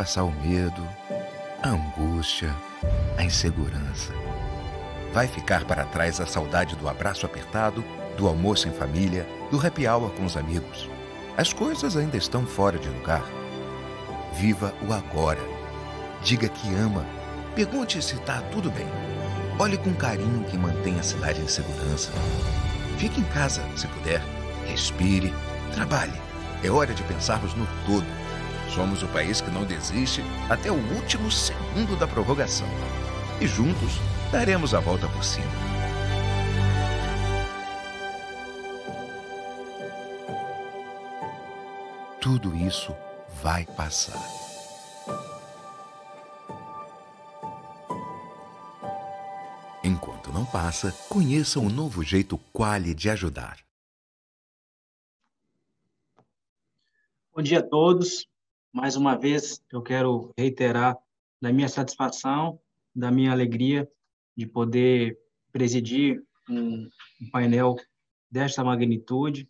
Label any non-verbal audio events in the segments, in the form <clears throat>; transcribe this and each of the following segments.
passar o medo, a angústia, a insegurança. Vai ficar para trás a saudade do abraço apertado, do almoço em família, do happy hour com os amigos. As coisas ainda estão fora de lugar. Viva o agora. Diga que ama. Pergunte se está tudo bem. Olhe com carinho que mantém a cidade em segurança. Fique em casa, se puder. Respire, trabalhe. É hora de pensarmos no todo Somos o país que não desiste até o último segundo da prorrogação. E juntos daremos a volta por cima. Tudo isso vai passar. Enquanto não passa, conheça um novo jeito Quali de ajudar. Bom dia a todos. Mais uma vez, eu quero reiterar da minha satisfação, da minha alegria de poder presidir um, painel desta magnitude,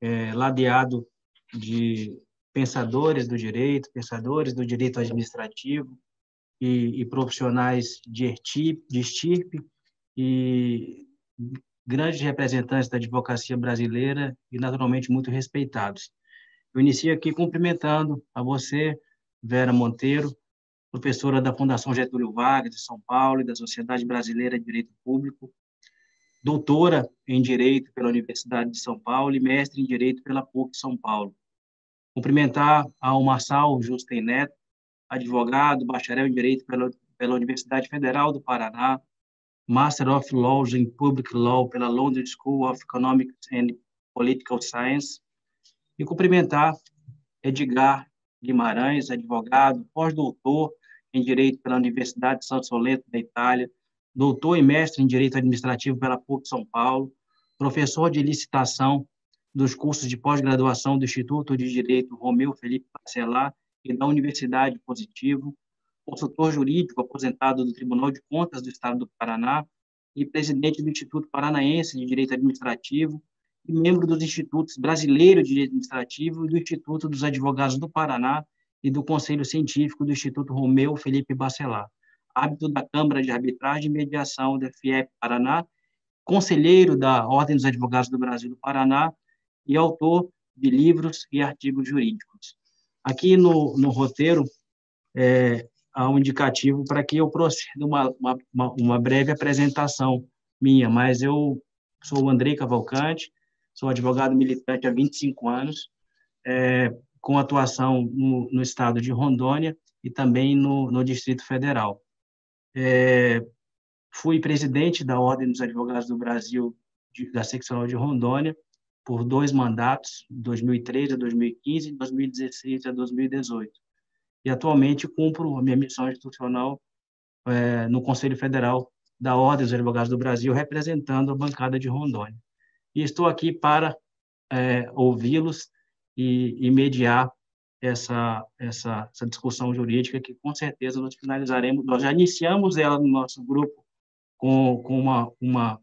é, ladeado de pensadores do direito, pensadores do direito administrativo e, e profissionais de estirpe, de estirpe e grandes representantes da advocacia brasileira e, naturalmente, muito respeitados. Eu inicio aqui cumprimentando a você, Vera Monteiro, professora da Fundação Getúlio Vargas de São Paulo e da Sociedade Brasileira de Direito Público, doutora em Direito pela Universidade de São Paulo e mestre em Direito pela PUC de São Paulo. Cumprimentar ao Marçal Justen Neto, advogado, bacharel em Direito pela, pela Universidade Federal do Paraná, Master of Laws in Public Law pela London School of Economics and Political Science, e cumprimentar Edgar Guimarães, advogado, pós-doutor em Direito pela Universidade de Santo Solento, da Itália, doutor e mestre em Direito Administrativo pela PUC São Paulo, professor de licitação dos cursos de pós-graduação do Instituto de Direito Romeu Felipe Parcelar e da Universidade Positivo, consultor jurídico aposentado do Tribunal de Contas do Estado do Paraná e presidente do Instituto Paranaense de Direito Administrativo e membro dos Institutos brasileiro de Direito Administrativo e do Instituto dos Advogados do Paraná e do Conselho Científico do Instituto Romeu Felipe Bacelar, hábito da Câmara de Arbitragem e Mediação da FIEP Paraná, conselheiro da Ordem dos Advogados do Brasil do Paraná e autor de livros e artigos jurídicos. Aqui no, no roteiro é, há um indicativo para que eu proceda uma, uma, uma breve apresentação minha, mas eu sou o Andrei Cavalcante, sou advogado militante há 25 anos, é, com atuação no, no, estado de Rondônia e também no, no Distrito Federal. É, fui presidente da Ordem dos Advogados do Brasil, de, da seccional de Rondônia, por dois mandatos, 2013 a 2015 e 2016 a 2018. E atualmente cumpro a minha missão institucional é, no Conselho Federal da Ordem dos Advogados do Brasil, representando a bancada de Rondônia e estou aqui para é, ouvi-los e, e, mediar essa, essa, essa discussão jurídica que com certeza nós finalizaremos, nós já iniciamos ela no nosso grupo com, com uma, uma,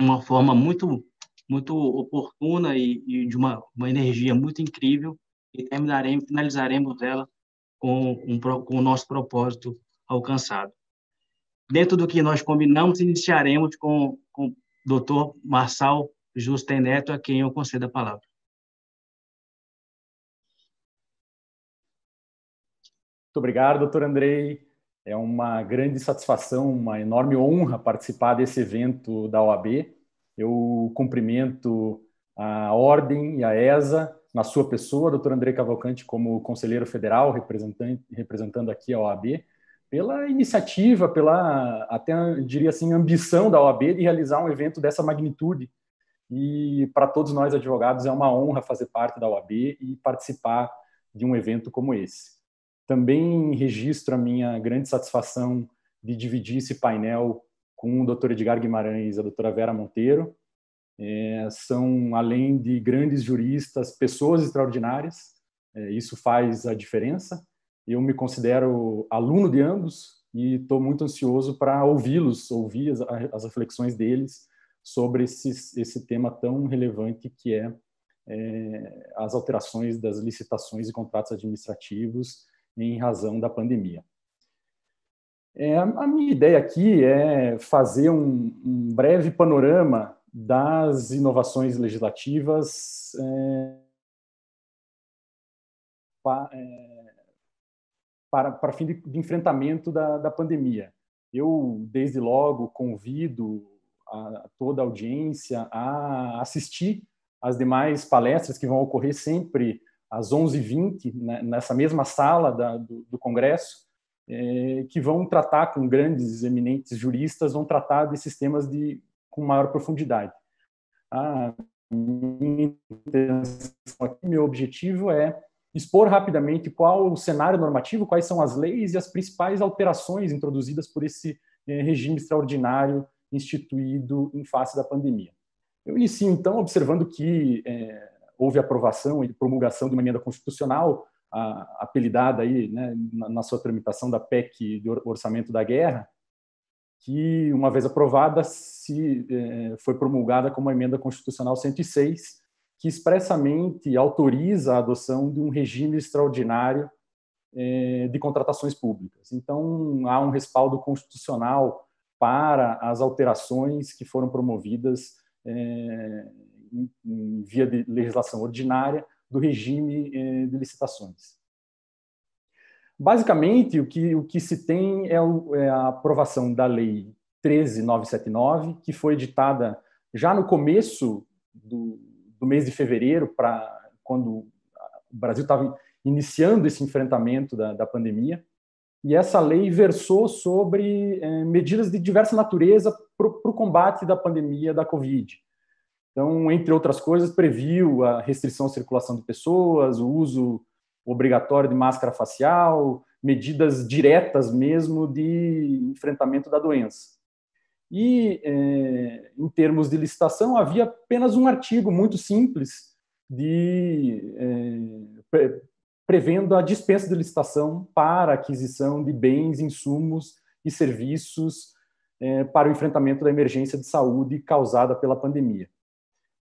uma forma muito muito oportuna e, e de uma, uma energia muito incrível e terminaremos, finalizaremos ela com, um, com o nosso propósito alcançado. Dentro do que nós combinamos, iniciaremos com, com doutor Marçal Justen Neto, a quem eu concedo a palavra. Muito obrigado, doutor Andrei. É uma grande satisfação, uma enorme honra participar desse evento da OAB. Eu cumprimento a Ordem e a ESA na sua pessoa, doutor Andrei Cavalcante, como conselheiro federal, representando aqui a OAB, pela iniciativa, pela até diria assim ambição da OAB de realizar um evento dessa magnitude. E para todos nós advogados é uma honra fazer parte da OAB e participar de um evento como esse. Também registro a minha grande satisfação de dividir esse painel com o Dr. Edgar Guimarães e a doutora Vera Monteiro. É, são, além de grandes juristas, pessoas extraordinárias. É, isso faz a diferença eu me considero aluno de ambos e estou muito ansioso para ouvi-los, ouvir as, as, reflexões deles sobre esse tema tão relevante que é, é as alterações das licitações e contratos administrativos em razão da pandemia. É, a minha ideia aqui é fazer um, um breve panorama das inovações legislativas é, é para, para fim de, de enfrentamento da, da pandemia. Eu, desde logo, convido a, toda a audiência a assistir as demais palestras que vão ocorrer sempre às 11h20, né, nessa mesma sala da, do, do, Congresso, é, que vão tratar com grandes, eminentes juristas, vão tratar desses temas de, com maior profundidade. A minha intenção aqui, meu objetivo é expor rapidamente qual o cenário normativo, quais são as leis e as principais alterações introduzidas por esse eh, regime extraordinário instituído em face da pandemia. Eu inicio, então, observando que é, houve aprovação e promulgação de uma emenda constitucional, a, apelidada aí, né, na, na, sua tramitação da PEC de Orçamento da Guerra, que, uma vez aprovada, se é, foi promulgada como a emenda constitucional 106, que expressamente autoriza a adoção de um regime extraordinário é, de contratações públicas. Então, há um respaldo constitucional para as alterações que foram promovidas é, via de legislação ordinária do regime é, de licitações. Basicamente, o que, o que se tem é, a aprovação da Lei 13979, que foi editada já no começo do, do mês de fevereiro para quando o Brasil estava iniciando esse enfrentamento da, da, pandemia. E essa lei versou sobre eh, medidas de diversa natureza para o combate da pandemia da Covid. Então, entre outras coisas, previu a restrição à circulação de pessoas, o uso obrigatório de máscara facial, medidas diretas mesmo de enfrentamento da doença. E, é, em termos de licitação, havia apenas um artigo muito simples de é, pre prevendo a dispensa de licitação para aquisição de bens, insumos e serviços é, para o enfrentamento da emergência de saúde causada pela pandemia.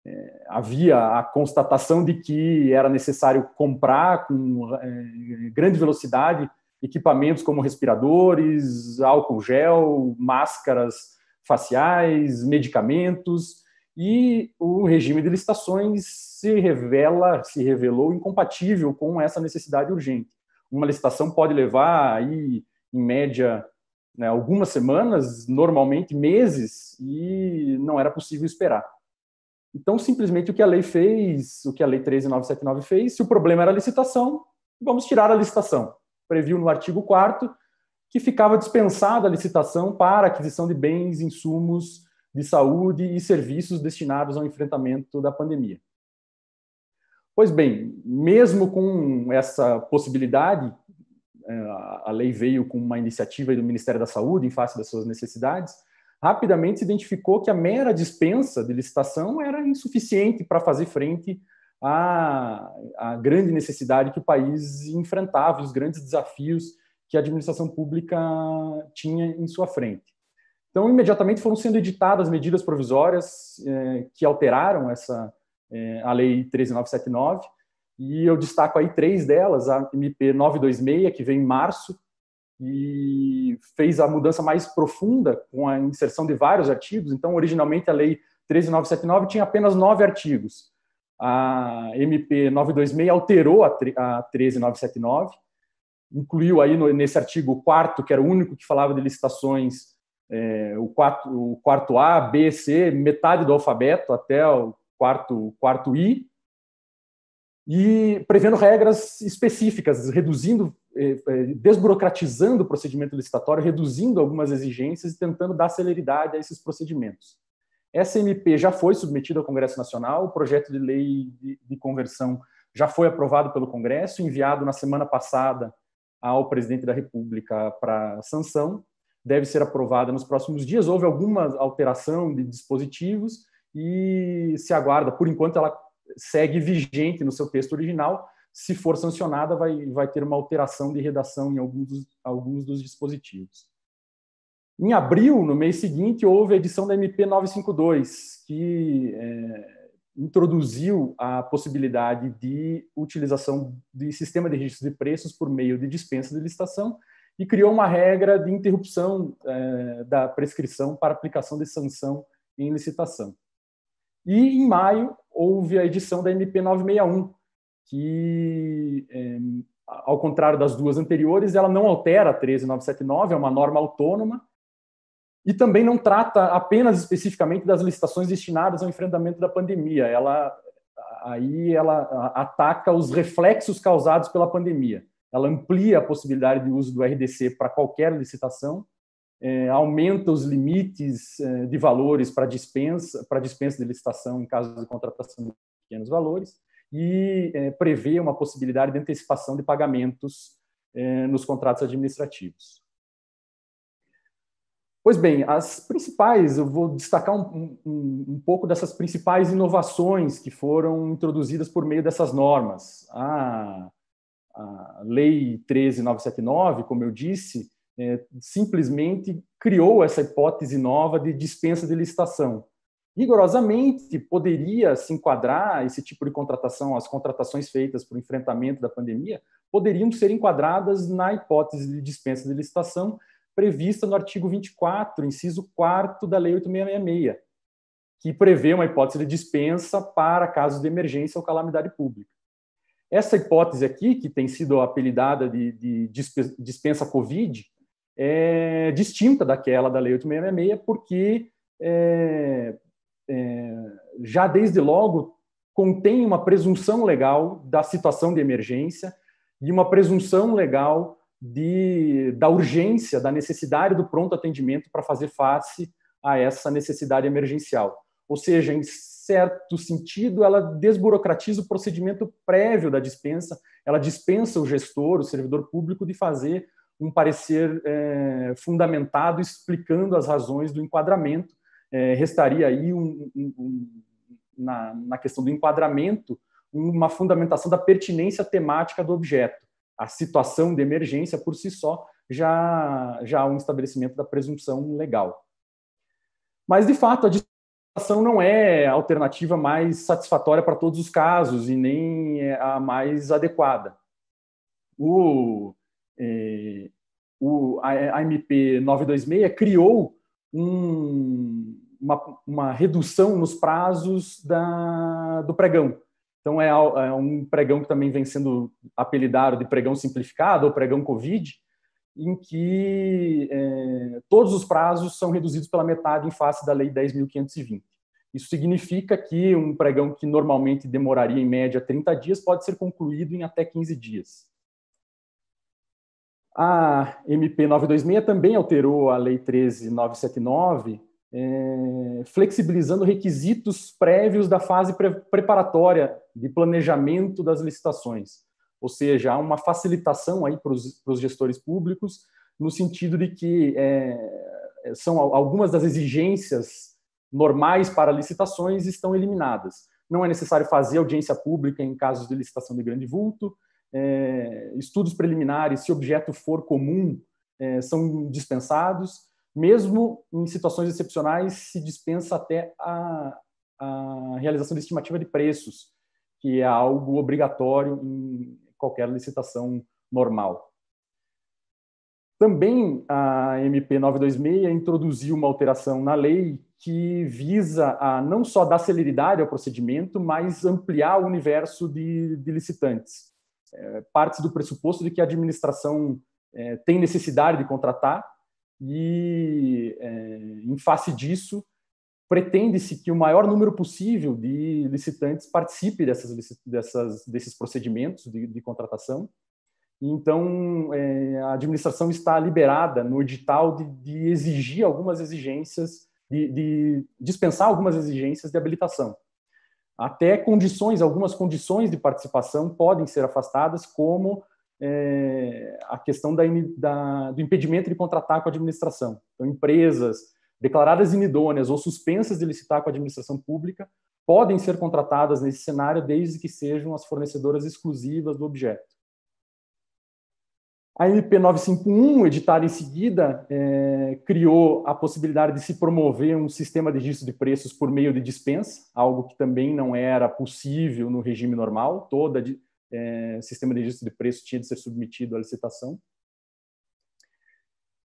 É, havia a constatação de que era necessário comprar com é, grande velocidade equipamentos como respiradores, álcool gel, máscaras faciais, medicamentos, e o regime de licitações se revela, se revelou incompatível com essa necessidade urgente. Uma licitação pode levar aí, em média, né, algumas semanas, normalmente meses, e não era possível esperar. Então, simplesmente o que a lei fez, o que a lei 13979 fez, se o problema era a licitação, vamos tirar a licitação. Previu no artigo 4 que ficava dispensada a licitação para aquisição de bens, insumos de saúde e serviços destinados ao enfrentamento da pandemia. Pois bem, mesmo com essa possibilidade, é, a lei veio com uma iniciativa do Ministério da Saúde em face das suas necessidades, rapidamente se identificou que a mera dispensa de licitação era insuficiente para fazer frente à, à grande necessidade que o país enfrentava, os grandes desafios que a administração pública tinha em sua frente. Então, imediatamente foram sendo editadas medidas provisórias eh, que alteraram essa eh, a Lei 13979, e eu destaco aí três delas, a MP 926, que veio em março, e fez a mudança mais profunda com a inserção de vários artigos. Então, originalmente, a Lei 13979 tinha apenas nove artigos. A MP 926 alterou a, a 13979 incluiu aí no, nesse artigo 4, quarto, que era o único que falava de licitações, é, o, quatro, o quarto A, B, C, metade do alfabeto até o quarto, quarto I, e prevendo regras específicas, reduzindo, é, é, desburocratizando o procedimento licitatório, reduzindo algumas exigências e tentando dar celeridade a esses procedimentos. Essa MP já foi submetida ao Congresso Nacional, o projeto de lei de, conversão já foi aprovado pelo Congresso, enviado na semana passada ao presidente da República para sanção, deve ser aprovada nos próximos dias. Houve alguma alteração de dispositivos e se aguarda, por enquanto ela segue vigente no seu texto original. Se for sancionada, vai, vai ter uma alteração de redação em alguns dos, alguns dos dispositivos. Em abril, no mês seguinte, houve a edição da MP 952, que é, introduziu a possibilidade de utilização de sistema de registro de preços por meio de dispensa de licitação e criou uma regra de interrupção eh, da prescrição para aplicação de sanção em licitação. E em maio houve a edição da MP 961, que, eh, ao contrário das duas anteriores, ela não altera a 13979, é uma norma autônoma e também não trata apenas especificamente das licitações destinadas ao enfrentamento da pandemia. Ela aí ela ataca os reflexos causados pela pandemia. Ela amplia a possibilidade de uso do RDC para qualquer licitação, é, aumenta os limites é, de valores para dispensa para dispensa de licitação em caso de contratação de pequenos valores e é, prevê uma possibilidade de antecipação de pagamentos é, nos contratos administrativos. Pois bem, as principais, eu vou destacar um, um, um, pouco dessas principais inovações que foram introduzidas por meio dessas normas. A, a Lei 13979, como eu disse, é, simplesmente criou essa hipótese nova de dispensa de licitação. Rigorosamente, poderia se enquadrar esse tipo de contratação, as contratações feitas para o enfrentamento da pandemia, poderiam ser enquadradas na hipótese de dispensa de licitação, prevista no artigo 24, inciso 4 da Lei 8666, que prevê uma hipótese de dispensa para casos de emergência ou calamidade pública. Essa hipótese aqui, que tem sido apelidada de, de dispensa COVID, é distinta daquela da Lei 8666, porque é, é, já desde logo contém uma presunção legal da situação de emergência e uma presunção legal de, da urgência, da necessidade do pronto atendimento para fazer face a essa necessidade emergencial. Ou seja, em certo sentido, ela desburocratiza o procedimento prévio da dispensa, ela dispensa o gestor, o servidor público, de fazer um parecer é, fundamentado explicando as razões do enquadramento. É, restaria aí, um, um, um, na, na questão do enquadramento, uma fundamentação da pertinência temática do objeto a situação de emergência por si só já já há um estabelecimento da presunção legal. Mas de fato a discriminação não é a alternativa mais satisfatória para todos os casos e nem é a mais adequada. O, eh, o a, MP 926 criou um, uma, uma, redução nos prazos da, do pregão. Então, é, é, um pregão que também vem sendo apelidado de pregão simplificado ou pregão Covid, em que é, todos os prazos são reduzidos pela metade em face da Lei 10.520. Isso significa que um pregão que normalmente demoraria, em média, 30 dias, pode ser concluído em até 15 dias. A MP 926 também alterou a Lei 13979 é, flexibilizando requisitos prévios da fase pre preparatória de planejamento das licitações. Ou seja, há uma facilitação aí para os gestores públicos, no sentido de que é, são algumas das exigências normais para licitações estão eliminadas. Não é necessário fazer audiência pública em casos de licitação de grande vulto, é, estudos preliminares, se objeto for comum, é, são dispensados mesmo em situações excepcionais, se dispensa até a, a realização de estimativa de preços, que é algo obrigatório em qualquer licitação normal. Também a MP 926 introduziu uma alteração na lei que visa a não só dar celeridade ao procedimento, mas ampliar o universo de, de licitantes. É, parte do pressuposto de que a administração é, tem necessidade de contratar e, é, em face disso, pretende-se que o maior número possível de licitantes participe dessas, dessas desses procedimentos de, de contratação. Então, é, a administração está liberada no edital de, de exigir algumas exigências, de, de, dispensar algumas exigências de habilitação. Até condições, algumas condições de participação podem ser afastadas, como é, a questão da, da, do impedimento de contratar com a administração. Então, empresas declaradas inidôneas ou suspensas de licitar com a administração pública podem ser contratadas nesse cenário desde que sejam as fornecedoras exclusivas do objeto. A MP 951, editada em seguida, é, criou a possibilidade de se promover um sistema de registro de preços por meio de dispensa, algo que também não era possível no regime normal. Toda, é, sistema de registro de preço tinha de ser submetido à licitação.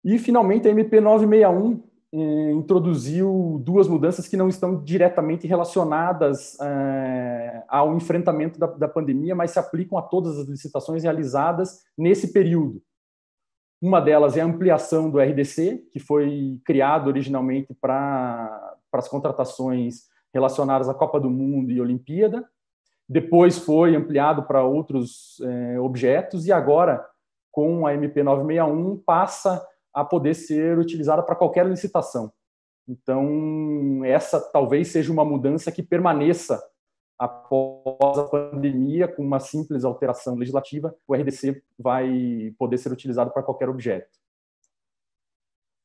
E, finalmente, a MP 961 é, introduziu duas mudanças que não estão diretamente relacionadas é, ao enfrentamento da, da, pandemia, mas se aplicam a todas as licitações realizadas nesse período. Uma delas é a ampliação do RDC, que foi criado originalmente para as contratações relacionadas à Copa do Mundo e Olimpíada, depois foi ampliado para outros é, objetos e agora, com a MP961, passa a poder ser utilizada para qualquer licitação. Então, essa talvez seja uma mudança que permaneça após a pandemia, com uma simples alteração legislativa, o RDC vai poder ser utilizado para qualquer objeto.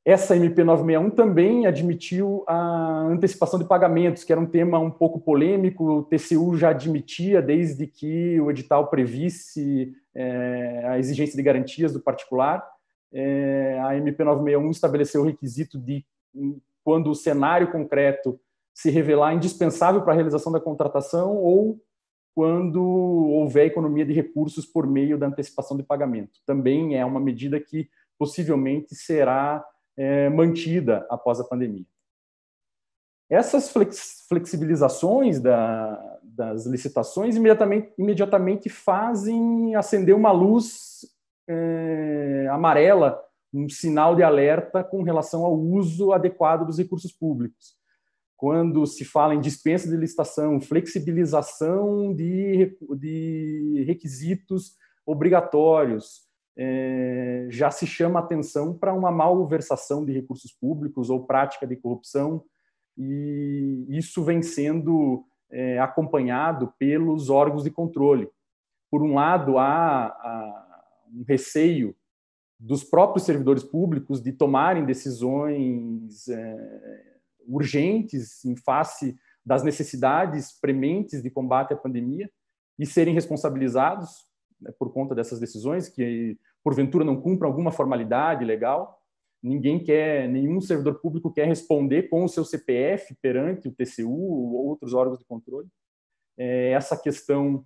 Essa MP961 também admitiu a antecipação de pagamentos, que era um tema um pouco polêmico. O TCU já admitia, desde que o edital previsse é, a exigência de garantias do particular. É, a MP961 estabeleceu o requisito de, quando o cenário concreto se revelar indispensável para a realização da contratação ou quando houver economia de recursos por meio da antecipação de pagamento. Também é uma medida que possivelmente será é, mantida após a pandemia. Essas flexibilizações da, das licitações imediatamente, imediatamente, fazem acender uma luz é, amarela, um sinal de alerta com relação ao uso adequado dos recursos públicos quando se fala em dispensa de licitação, flexibilização de, de requisitos obrigatórios, é, já se chama atenção para uma malversação de recursos públicos ou prática de corrupção, e isso vem sendo é, acompanhado pelos órgãos de controle. Por um lado, há, há um receio dos próprios servidores públicos de tomarem decisões é, urgentes em face das necessidades prementes de combate à pandemia e serem responsabilizados né, por conta dessas decisões que porventura não cumpram alguma formalidade legal. Ninguém quer, nenhum servidor público quer responder com o seu CPF perante o TCU ou outros órgãos de controle. É, essa questão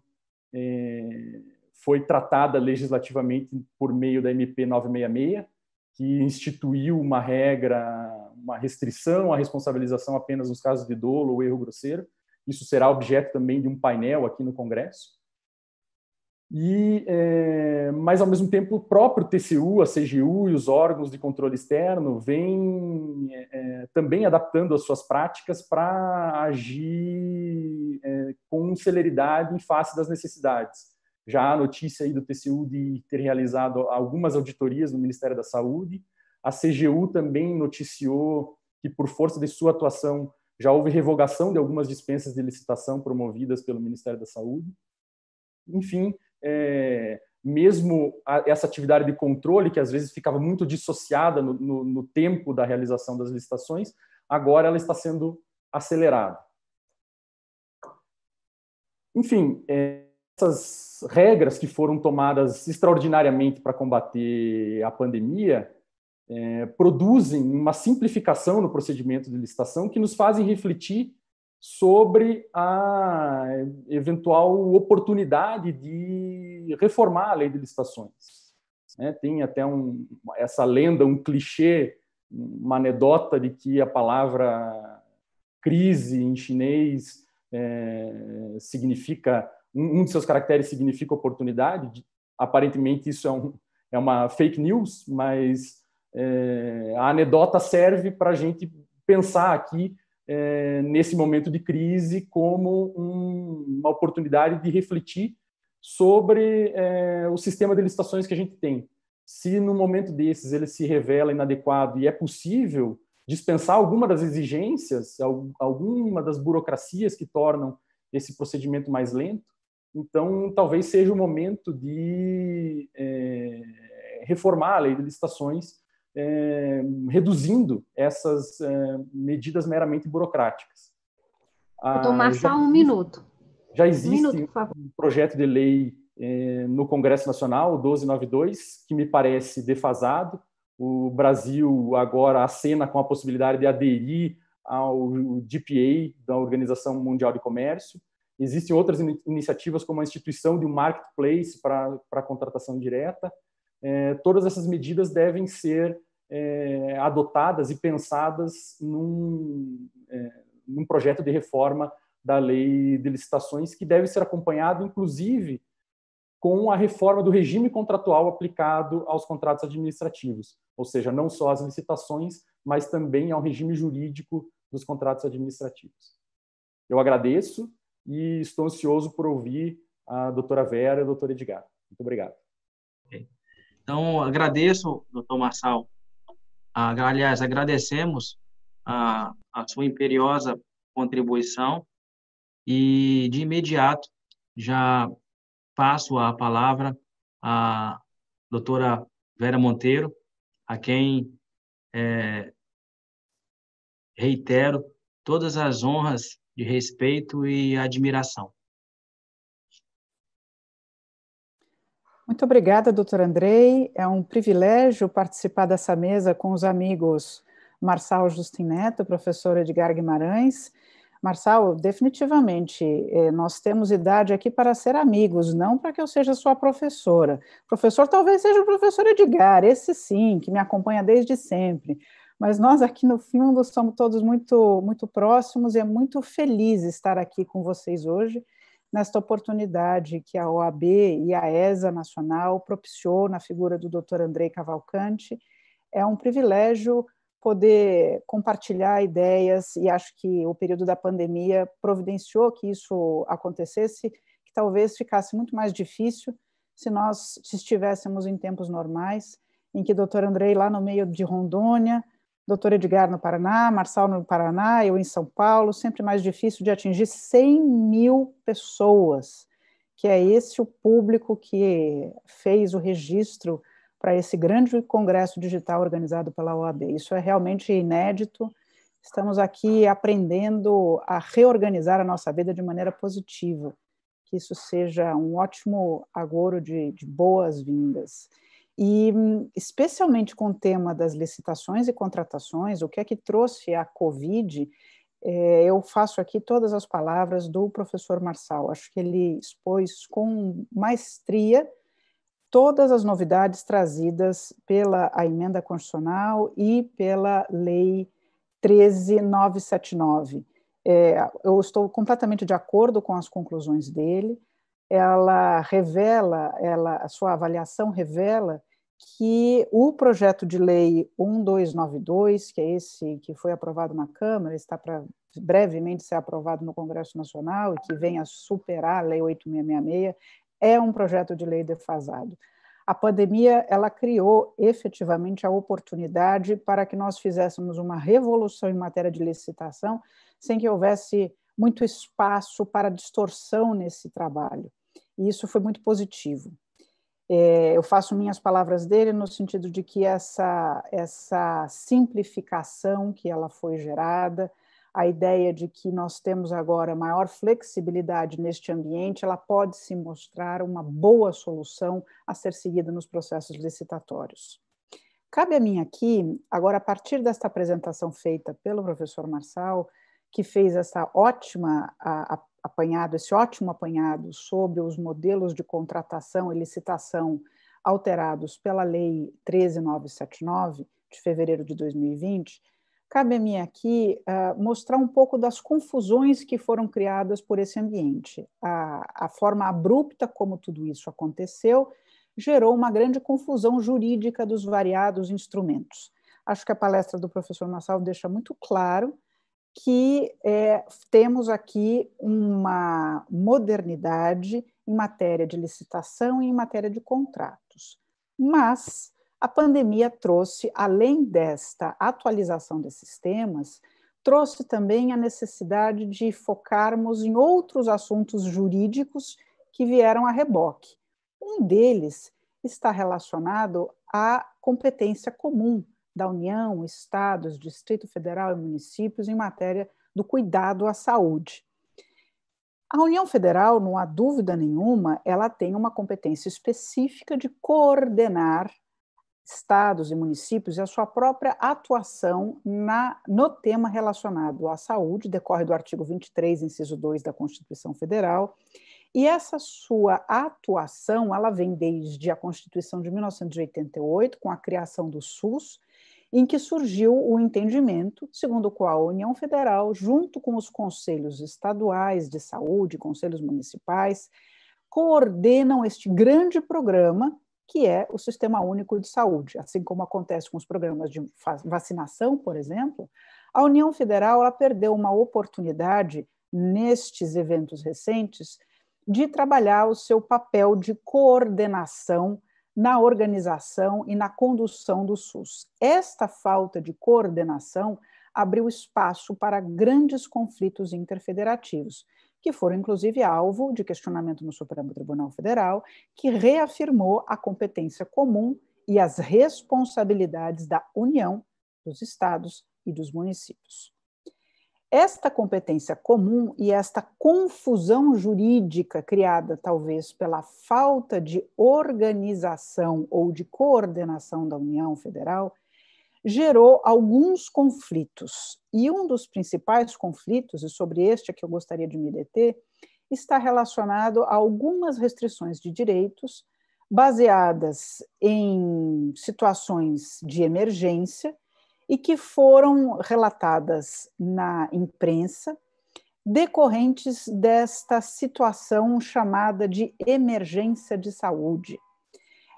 é, foi tratada legislativamente por meio da MP 966, que instituiu uma regra, uma restrição à responsabilização apenas nos casos de dolo ou erro grosseiro. Isso será objeto também de um painel aqui no Congresso e é, mas ao mesmo tempo o próprio TCU, a CGU e os órgãos de controle externo vêm é, também adaptando as suas práticas para agir é, com celeridade em face das necessidades. Já há notícia aí do TCU de ter realizado algumas auditorias no Ministério da Saúde. A CGU também noticiou que, por força de sua atuação, já houve revogação de algumas dispensas de licitação promovidas pelo Ministério da Saúde. Enfim, é, mesmo a, essa atividade de controle, que às vezes ficava muito dissociada no, no, no tempo da realização das licitações, agora ela está sendo acelerada. Enfim, é, essas regras que foram tomadas extraordinariamente para combater a pandemia é, produzem uma simplificação no procedimento de licitação que nos fazem refletir sobre a eventual oportunidade de reformar a lei de licitações. É, tem até um, essa lenda, um clichê, uma anedota de que a palavra crise em chinês é, significa um, de seus caracteres significa oportunidade. Aparentemente isso é, um, é uma fake news, mas é, a anedota serve para a gente pensar aqui é, nesse momento de crise como um, uma oportunidade de refletir sobre é, o sistema de licitações que a gente tem. Se no momento desses ele se revela inadequado e é possível dispensar alguma das exigências, alguma das burocracias que tornam esse procedimento mais lento, então talvez seja o momento de é, reformar a lei de licitações é, reduzindo essas é, medidas meramente burocráticas. Ah, Vou tomar só um minuto. Já existe um, minuto, um projeto de lei é, no Congresso Nacional, o 1292, que me parece defasado. O Brasil agora acena com a possibilidade de aderir ao DPA, da Organização Mundial de Comércio. Existem outras in iniciativas, como a instituição de um marketplace para a contratação direta. É, todas essas medidas devem ser é, adotadas e pensadas num, é, num, projeto de reforma da lei de licitações que deve ser acompanhado, inclusive, com a reforma do regime contratual aplicado aos contratos administrativos, ou seja, não só às licitações, mas também ao regime jurídico dos contratos administrativos. Eu agradeço e estou ansioso por ouvir a doutora Vera e a doutora Edgar. Muito obrigado. Então, agradeço, doutor Marçal, ah, aliás, agradecemos a, a sua imperiosa contribuição e, de imediato, já passo a palavra à doutora Vera Monteiro, a quem é, reitero todas as honras de respeito e admiração. Muito obrigada, doutor Andrei. É um privilégio participar dessa mesa com os amigos Marçal Justin Neto, professor Edgar Guimarães. Marçal, definitivamente, eh, nós temos idade aqui para ser amigos, não para que eu seja sua professora. Professor talvez seja o professor Edgar, esse sim, que me acompanha desde sempre. Mas nós aqui no fundo somos todos muito, muito próximos e é muito feliz estar aqui com vocês hoje nesta oportunidade que a OAB e a ESA Nacional propiciou na figura do Dr. Andrei Cavalcante. É um privilégio poder compartilhar ideias e acho que o período da pandemia providenciou que isso acontecesse, que talvez ficasse muito mais difícil se nós estivéssemos em tempos normais, em que o Dr. Andrei lá no meio de Rondônia, Doutor Edgar no Paraná, Marçal no Paraná, eu em São Paulo, sempre mais difícil de atingir 100 mil pessoas, que é esse o público que fez o registro para esse grande congresso digital organizado pela OAB. Isso é realmente inédito. Estamos aqui aprendendo a reorganizar a nossa vida de maneira positiva. Que isso seja um ótimo agouro de, de boas-vindas. E, especialmente com o tema das licitações e contratações, o que é que trouxe a Covid, é, eu faço aqui todas as palavras do professor Marçal. Acho que ele expôs com maestria todas as novidades trazidas pela a emenda constitucional e pela lei 13979. É, eu estou completamente de acordo com as conclusões dele. Ela revela, ela, a sua avaliação revela que o projeto de lei 1292, que é esse que foi aprovado na Câmara, está para brevemente ser aprovado no Congresso Nacional e que vem a superar a lei 8666, é um projeto de lei defasado. A pandemia ela criou efetivamente a oportunidade para que nós fizéssemos uma revolução em matéria de licitação, sem que houvesse muito espaço para distorção nesse trabalho. E isso foi muito positivo. É, eu faço minhas palavras dele no sentido de que essa, essa simplificação que ela foi gerada, a ideia de que nós temos agora maior flexibilidade neste ambiente, ela pode se mostrar uma boa solução a ser seguida nos processos licitatórios. Cabe a mim aqui, agora, a partir desta apresentação feita pelo professor Marçal, que fez essa ótima a, a apanhado, esse ótimo apanhado sobre os modelos de contratação e licitação alterados pela Lei 13979 de fevereiro de 2020, cabe a mim aqui uh, mostrar um pouco das confusões que foram criadas por esse ambiente. A, a forma abrupta como tudo isso aconteceu gerou uma grande confusão jurídica dos variados instrumentos. Acho que a palestra do professor Massal deixa muito claro que é, temos aqui uma modernidade em matéria de licitação e em matéria de contratos. Mas a pandemia trouxe, além desta atualização desses temas, trouxe também a necessidade de focarmos em outros assuntos jurídicos que vieram a reboque. Um deles está relacionado à competência comum, da União, Estados, Distrito Federal e municípios em matéria do cuidado à saúde. A União Federal, não há dúvida nenhuma, ela tem uma competência específica de coordenar estados e municípios e a sua própria atuação na, no tema relacionado à saúde, decorre do artigo 23, inciso 2 da Constituição Federal. E essa sua atuação, ela vem desde a Constituição de 1988, com a criação do SUS, em que surgiu o entendimento segundo o qual a União Federal, junto com os conselhos estaduais de saúde, conselhos municipais, coordenam este grande programa que é o Sistema Único de Saúde. Assim como acontece com os programas de vacinação, por exemplo, a União Federal ela perdeu uma oportunidade nestes eventos recentes de trabalhar o seu papel de coordenação na organização e na condução do SUS. Esta falta de coordenação abriu espaço para grandes conflitos interfederativos, que foram inclusive alvo de questionamento no Supremo Tribunal Federal, que reafirmou a competência comum e as responsabilidades da União, dos estados e dos municípios. Esta competência comum e esta confusão jurídica criada talvez pela falta de organização ou de coordenação da União Federal gerou alguns conflitos. E um dos principais conflitos, e sobre este é que eu gostaria de me deter, está relacionado a algumas restrições de direitos baseadas em situações de emergência e que foram relatadas na imprensa decorrentes desta situação chamada de emergência de saúde.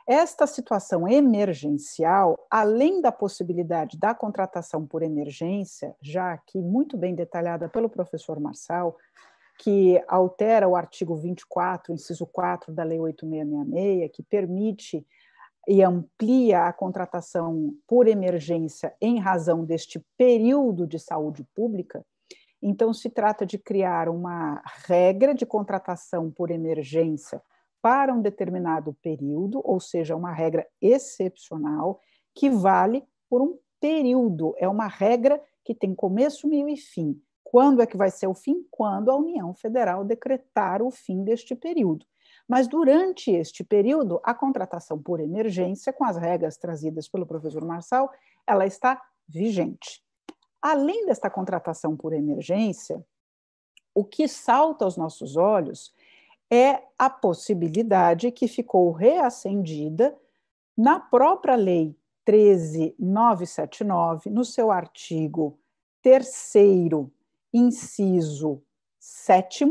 Esta situação emergencial, além da possibilidade da contratação por emergência, já aqui muito bem detalhada pelo professor Marçal, que altera o artigo 24, inciso 4 da Lei 8666, que permite e amplia a contratação por emergência em razão deste período de saúde pública, então se trata de criar uma regra de contratação por emergência para um determinado período, ou seja, uma regra excepcional que vale por um período, é uma regra que tem começo, meio e fim. Quando é que vai ser o fim? Quando a União Federal decretar o fim deste período. Mas durante este período, a contratação por emergência, com as regras trazidas pelo professor Marçal, ela está vigente. Além desta contratação por emergência, o que salta aos nossos olhos é a possibilidade que ficou reacendida na própria Lei 13979, no seu artigo 3, inciso 7,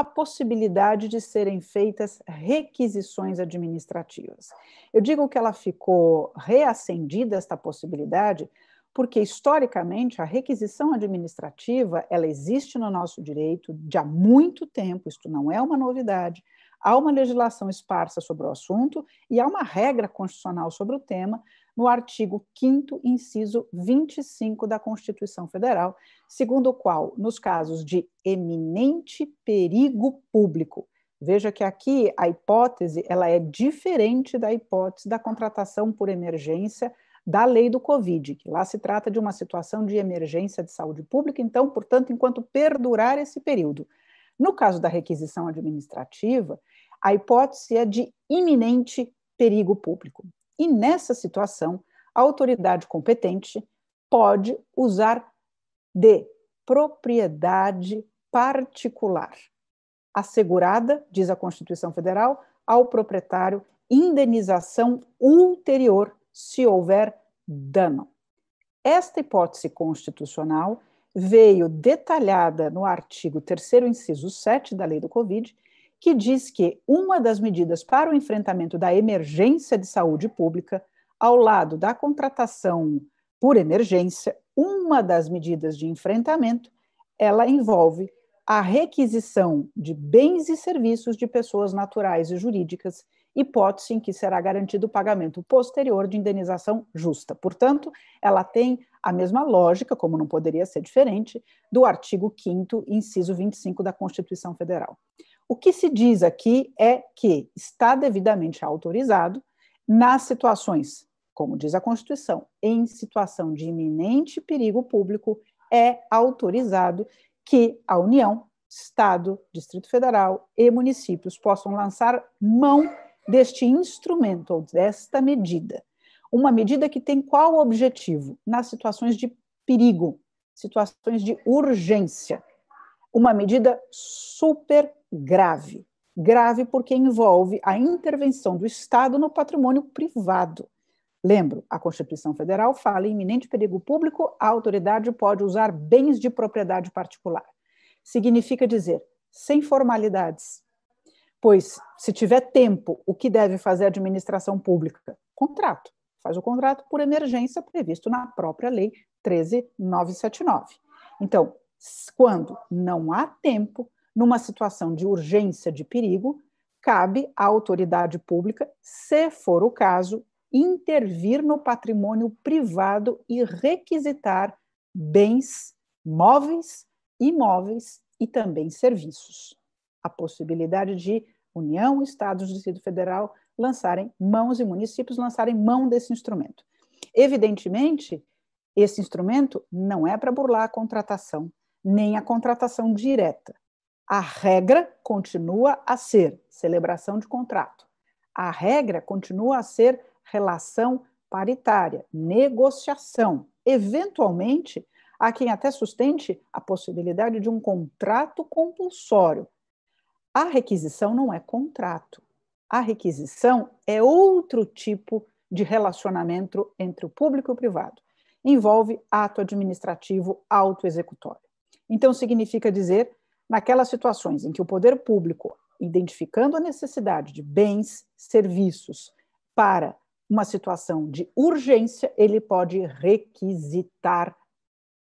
a possibilidade de serem feitas requisições administrativas. Eu digo que ela ficou reacendida esta possibilidade porque historicamente a requisição administrativa ela existe no nosso direito de há muito tempo, isto não é uma novidade. Há uma legislação esparsa sobre o assunto e há uma regra constitucional sobre o tema, no artigo 5, inciso 25 da Constituição Federal, segundo o qual, nos casos de eminente perigo público, veja que aqui a hipótese ela é diferente da hipótese da contratação por emergência da lei do Covid, que lá se trata de uma situação de emergência de saúde pública, então, portanto, enquanto perdurar esse período. No caso da requisição administrativa, a hipótese é de iminente perigo público. E nessa situação, a autoridade competente pode usar de propriedade particular, assegurada, diz a Constituição Federal, ao proprietário indenização ulterior se houver dano. Esta hipótese constitucional veio detalhada no artigo 3 inciso 7 da Lei do Covid que diz que uma das medidas para o enfrentamento da emergência de saúde pública, ao lado da contratação por emergência, uma das medidas de enfrentamento, ela envolve a requisição de bens e serviços de pessoas naturais e jurídicas, hipótese em que será garantido o pagamento posterior de indenização justa. Portanto, ela tem a mesma lógica, como não poderia ser diferente, do artigo 5 inciso 25 da Constituição Federal. O que se diz aqui é que está devidamente autorizado nas situações, como diz a Constituição, em situação de iminente perigo público, é autorizado que a União, Estado, Distrito Federal e municípios possam lançar mão deste instrumento ou desta medida. Uma medida que tem qual objetivo? Nas situações de perigo, situações de urgência uma medida super grave. Grave porque envolve a intervenção do Estado no patrimônio privado. Lembro, a Constituição Federal fala em iminente perigo público, a autoridade pode usar bens de propriedade particular. Significa dizer, sem formalidades. Pois, se tiver tempo, o que deve fazer a administração pública? Contrato. Faz o contrato por emergência previsto na própria lei 13979. Então, quando não há tempo, numa situação de urgência de perigo, cabe à autoridade pública, se for o caso, intervir no patrimônio privado e requisitar bens móveis, imóveis e também serviços. A possibilidade de União, Estados, Distrito Federal lançarem mãos e municípios lançarem mão desse instrumento. Evidentemente, esse instrumento não é para burlar a contratação, nem a contratação direta. A regra continua a ser celebração de contrato. A regra continua a ser relação paritária, negociação. Eventualmente, há quem até sustente a possibilidade de um contrato compulsório. A requisição não é contrato. A requisição é outro tipo de relacionamento entre o público e o privado. Envolve ato administrativo autoexecutório. Então, significa dizer, naquelas situações em que o poder público, identificando a necessidade de bens, serviços para uma situação de urgência, ele pode requisitar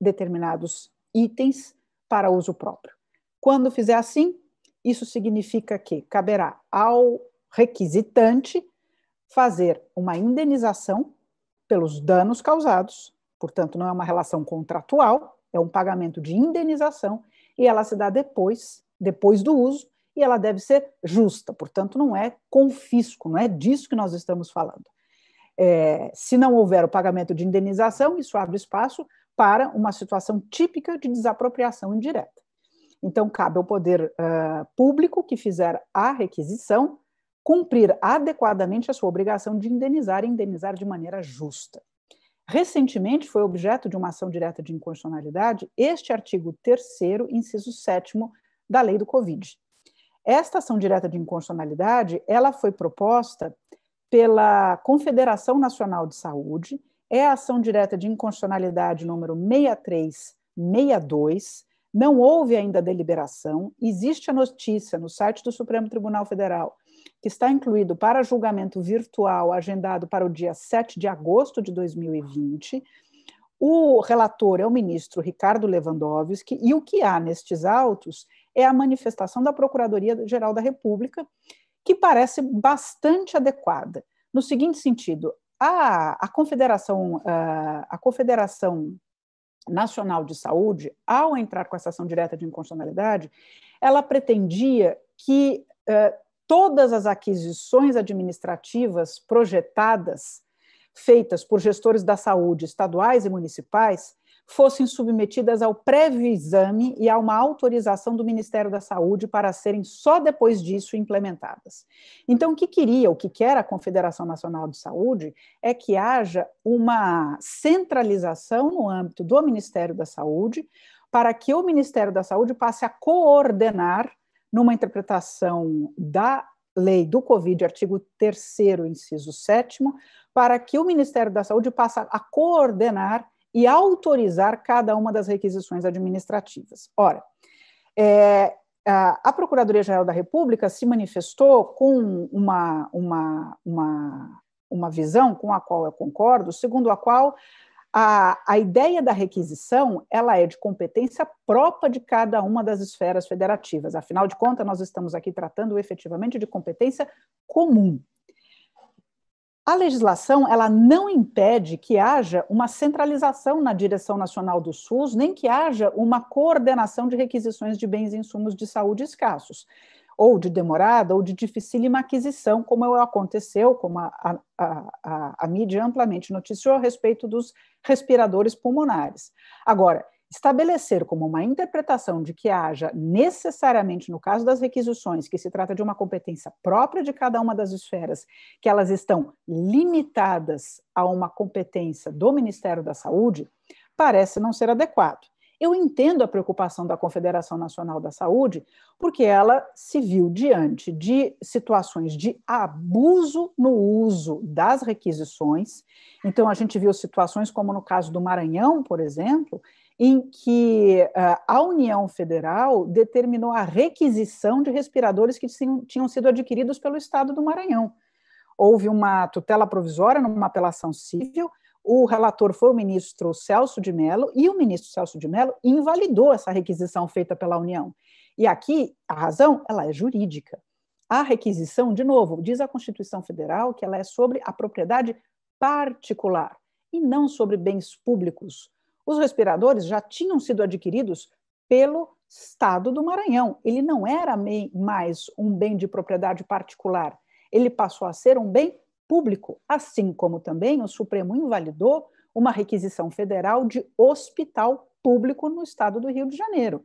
determinados itens para uso próprio. Quando fizer assim, isso significa que caberá ao requisitante fazer uma indenização pelos danos causados, portanto, não é uma relação contratual, é um pagamento de indenização e ela se dá depois, depois do uso, e ela deve ser justa, portanto, não é confisco, não é disso que nós estamos falando. É, se não houver o pagamento de indenização, isso abre espaço para uma situação típica de desapropriação indireta. Então, cabe ao poder uh, público que fizer a requisição cumprir adequadamente a sua obrigação de indenizar e indenizar de maneira justa recentemente foi objeto de uma ação direta de inconstitucionalidade este artigo 3, inciso 7 da lei do Covid. Esta ação direta de inconstitucionalidade ela foi proposta pela Confederação Nacional de Saúde, é a ação direta de inconstitucionalidade número 6362. Não houve ainda deliberação, existe a notícia no site do Supremo Tribunal Federal que está incluído para julgamento virtual, agendado para o dia 7 de agosto de 2020. O relator é o ministro Ricardo Lewandowski, e o que há nestes autos é a manifestação da Procuradoria-Geral da República, que parece bastante adequada. No seguinte sentido, a, a, Confederação, a Confederação Nacional de Saúde, ao entrar com essa ação direta de inconstitucionalidade, ela pretendia que eh, todas as aquisições administrativas projetadas, feitas por gestores da saúde estaduais e municipais, fossem submetidas ao prévio exame e a uma autorização do Ministério da Saúde para serem só depois disso implementadas. Então, o que queria, o que quer a Confederação Nacional de Saúde é que haja uma centralização no âmbito do Ministério da Saúde, para que o Ministério da Saúde passe a coordenar numa interpretação da lei do Covid, artigo 3 inciso 7 para que o Ministério da Saúde passe a coordenar e autorizar cada uma das requisições administrativas. Ora, é, a Procuradoria-Geral da República se manifestou com uma, uma, uma, uma visão com a qual eu concordo, segundo a qual a, a ideia da requisição ela é de competência própria de cada uma das esferas federativas. Afinal de contas, nós estamos aqui tratando efetivamente de competência comum. A legislação ela não impede que haja uma centralização na direção nacional do SUS, nem que haja uma coordenação de requisições de bens e insumos de saúde escassos ou de demorada ou de dificílima aquisição, como aconteceu, como a, a, a, a mídia amplamente noticiou a respeito dos respiradores pulmonares. Agora, estabelecer como uma interpretação de que haja necessariamente, no caso das requisições, que se trata de uma competência própria de cada uma das esferas, que elas estão limitadas a uma competência do Ministério da Saúde, parece não ser adequado. Eu entendo a preocupação da Confederação Nacional da Saúde, porque ela se viu diante de situações de abuso no uso das requisições. Então, a gente viu situações como no caso do Maranhão, por exemplo, em que eh, a União Federal determinou a requisição de respiradores que tinham sido adquiridos pelo Estado do Maranhão. Houve uma tutela provisória numa apelação civil o relator foi o ministro Celso de Mello, e o ministro Celso de Mello invalidou essa requisição feita pela União. E aqui a razão ela é jurídica. A requisição, de novo, diz a Constituição Federal que ela é sobre a propriedade particular e não sobre bens públicos. Os respiradores já tinham sido adquiridos pelo Estado do Maranhão. Ele não era mais um bem de propriedade particular, ele passou a ser um bem público, assim como também o Supremo invalidou uma requisição federal de hospital público no estado do Rio de Janeiro.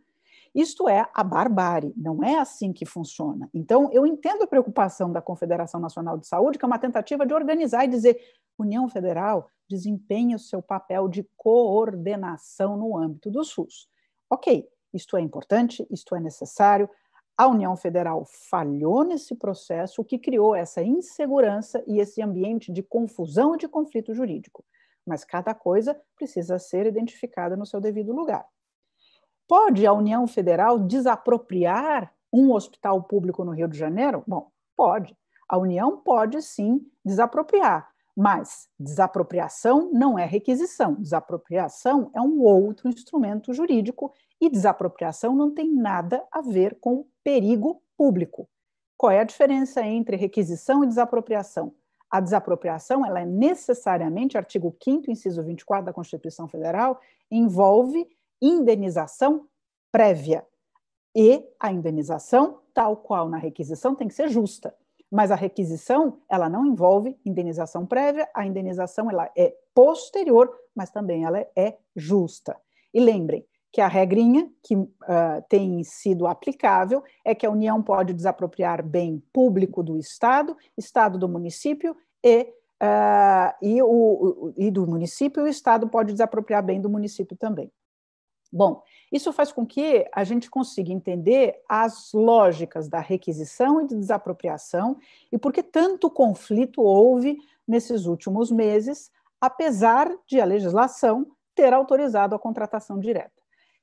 Isto é a barbárie, não é assim que funciona. Então, eu entendo a preocupação da Confederação Nacional de Saúde, que é uma tentativa de organizar e dizer: União Federal desempenha o seu papel de coordenação no âmbito do SUS. Ok, isto é importante, isto é necessário, a União Federal falhou nesse processo, o que criou essa insegurança e esse ambiente de confusão e de conflito jurídico. Mas cada coisa precisa ser identificada no seu devido lugar. Pode a União Federal desapropriar um hospital público no Rio de Janeiro? Bom, pode. A União pode sim desapropriar, mas desapropriação não é requisição, desapropriação é um outro instrumento jurídico e desapropriação não tem nada a ver com perigo público. Qual é a diferença entre requisição e desapropriação? A desapropriação, ela é necessariamente, artigo 5 inciso 24 da Constituição Federal, envolve indenização prévia. E a indenização, tal qual na requisição, tem que ser justa mas a requisição, ela não envolve indenização prévia, a indenização ela é posterior, mas também ela é justa. E lembrem que a regrinha que uh, tem sido aplicável é que a União pode desapropriar bem público do Estado, Estado do município e Uh, e, o, e do município, o Estado pode desapropriar bem do município também. Bom, isso faz com que a gente consiga entender as lógicas da requisição e de desapropriação e por que tanto conflito houve nesses últimos meses, apesar de a legislação ter autorizado a contratação direta.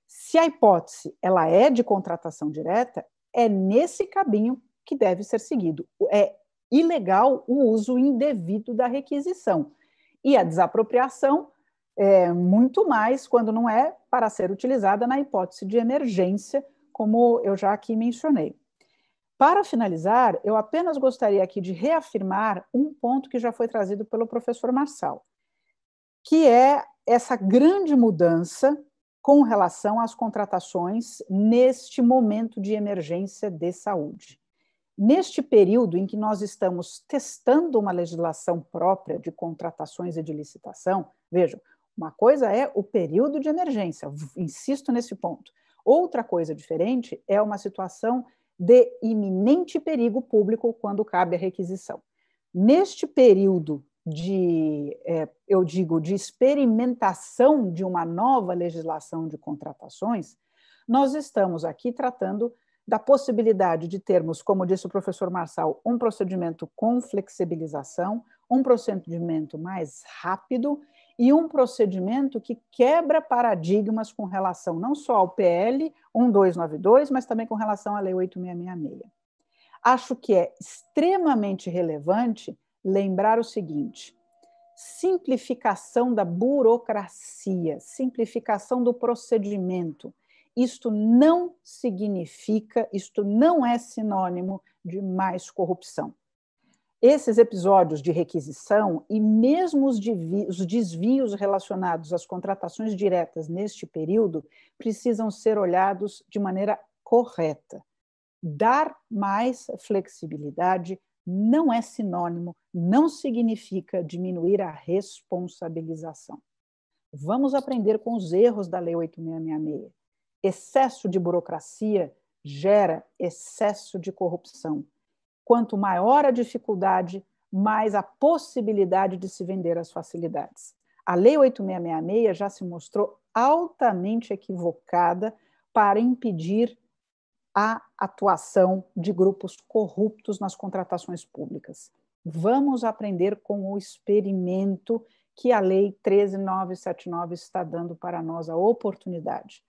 Se a hipótese ela é de contratação direta, é nesse caminho que deve ser seguido. É ilegal o uso indevido da requisição. E a desapropriação é, muito mais quando não é para ser utilizada na hipótese de emergência, como eu já aqui mencionei. Para finalizar, eu apenas gostaria aqui de reafirmar um ponto que já foi trazido pelo professor Marçal, que é essa grande mudança com relação às contratações neste momento de emergência de saúde. Neste período em que nós estamos testando uma legislação própria de contratações e de licitação, vejam, uma coisa é o período de emergência, insisto nesse ponto. Outra coisa diferente é uma situação de iminente perigo público quando cabe a requisição. Neste período de, é, eu digo, de experimentação de uma nova legislação de contratações, nós estamos aqui tratando da possibilidade de termos, como disse o professor Marçal, um procedimento com flexibilização, um procedimento mais rápido e um procedimento que quebra paradigmas com relação não só ao PL 1292, mas também com relação à Lei 8666. Acho que é extremamente relevante lembrar o seguinte: simplificação da burocracia, simplificação do procedimento. Isto não significa, isto não é sinônimo de mais corrupção. Esses episódios de requisição e mesmo os, desvios relacionados às contratações diretas neste período precisam ser olhados de maneira correta. Dar mais flexibilidade não é sinônimo, não significa diminuir a responsabilização. Vamos aprender com os erros da Lei 8666. Excesso de burocracia gera excesso de corrupção. Quanto maior a dificuldade, mais a possibilidade de se vender as facilidades. A Lei 8666 já se mostrou altamente equivocada para impedir a atuação de grupos corruptos nas contratações públicas. Vamos aprender com o experimento que a Lei 13979 está dando para nós a oportunidade.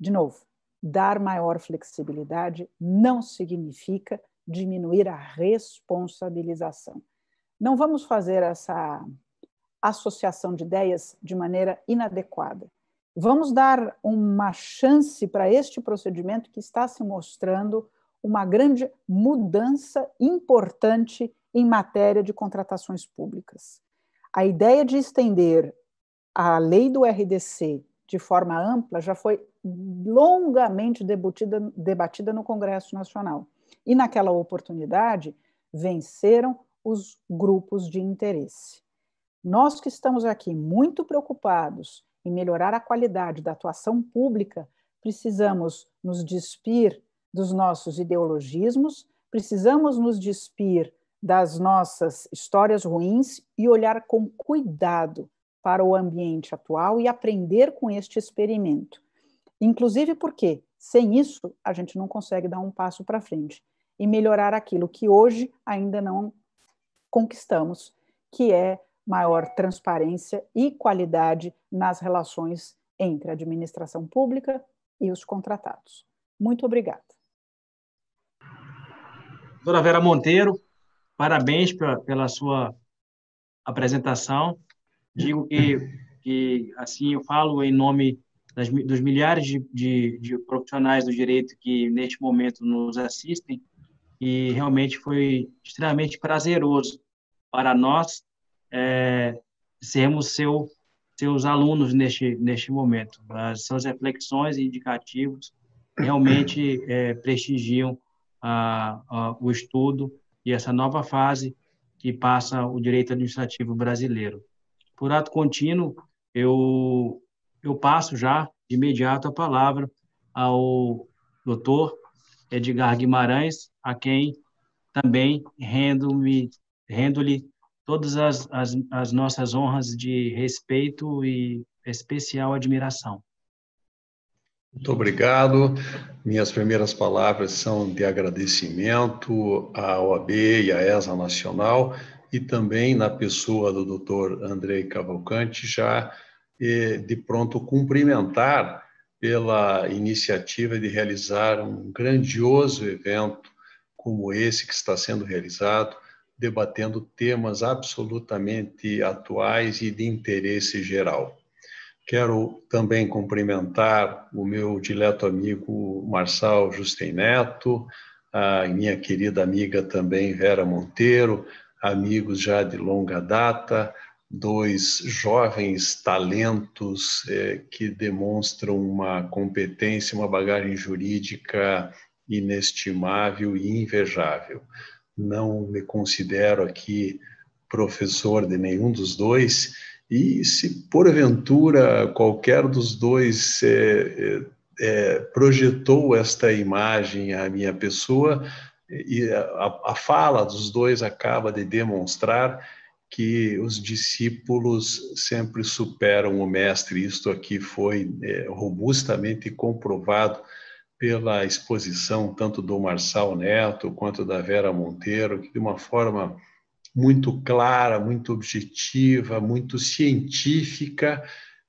De novo, dar maior flexibilidade não significa diminuir a responsabilização. Não vamos fazer essa associação de ideias de maneira inadequada. Vamos dar uma chance para este procedimento que está se mostrando uma grande mudança importante em matéria de contratações públicas. A ideia de estender a lei do RDC de forma ampla já foi longamente debatida, debatida no Congresso Nacional. E naquela oportunidade, venceram os grupos de interesse. Nós que estamos aqui muito preocupados em melhorar a qualidade da atuação pública, precisamos nos despir dos nossos ideologismos, precisamos nos despir das nossas histórias ruins e olhar com cuidado para o ambiente atual e aprender com este experimento. Inclusive porque, sem isso, a gente não consegue dar um passo para frente e melhorar aquilo que hoje ainda não conquistamos, que é maior transparência e qualidade nas relações entre a administração pública e os contratados. Muito obrigada. Doutora Vera Monteiro, parabéns pela, pela sua apresentação. Digo que, que, assim, eu falo em nome das, dos milhares de, de, de profissionais do direito que, neste momento, nos assistem, e realmente foi extremamente prazeroso para nós é, sermos seu, seus alunos neste, neste momento. As suas reflexões e indicativos realmente <clears throat> é, prestigiam a, a, o estudo e essa nova fase que passa o direito administrativo brasileiro. Por ato contínuo, eu, eu passo já de imediato a palavra ao doutor Edgar Guimarães, a quem também rendo-me, rendo-lhe todas as, as, as nossas honras de respeito e especial admiração. Muito obrigado. Minhas primeiras palavras são de agradecimento à OAB e à ESA Nacional e também na pessoa do Dr. Andrei Cavalcante, já de pronto cumprimentar pela iniciativa de realizar um grandioso evento como esse que está sendo realizado, debatendo temas absolutamente atuais e de interesse geral. Quero também cumprimentar o meu dileto amigo Marçal Justem Neto, a minha querida amiga também Vera Monteiro, amigos já de longa data, dois jovens talentos eh, que demonstram uma competência, uma bagagem jurídica inestimável e invejável. Não me considero aqui professor de nenhum dos dois, e se porventura qualquer dos dois é, é, é projetou esta imagem à minha pessoa, e a, a fala dos dois acaba de demonstrar que os discípulos sempre superam o mestre. Isto aqui foi é, robustamente comprovado pela exposição tanto do Marçal Neto quanto da Vera Monteiro, que de uma forma muito clara, muito objetiva, muito científica,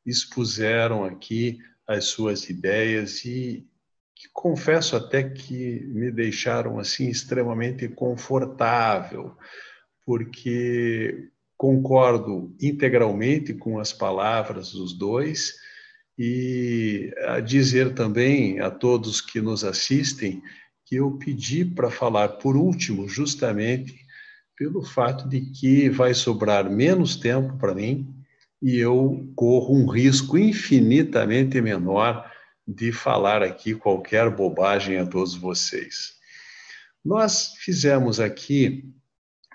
expuseram aqui as suas ideias e que confesso até que me deixaram assim extremamente confortável, porque concordo integralmente com as palavras dos dois e a dizer também a todos que nos assistem que eu pedi para falar por último, justamente pelo fato de que vai sobrar menos tempo para mim e eu corro um risco infinitamente menor de falar aqui qualquer bobagem a todos vocês. Nós fizemos aqui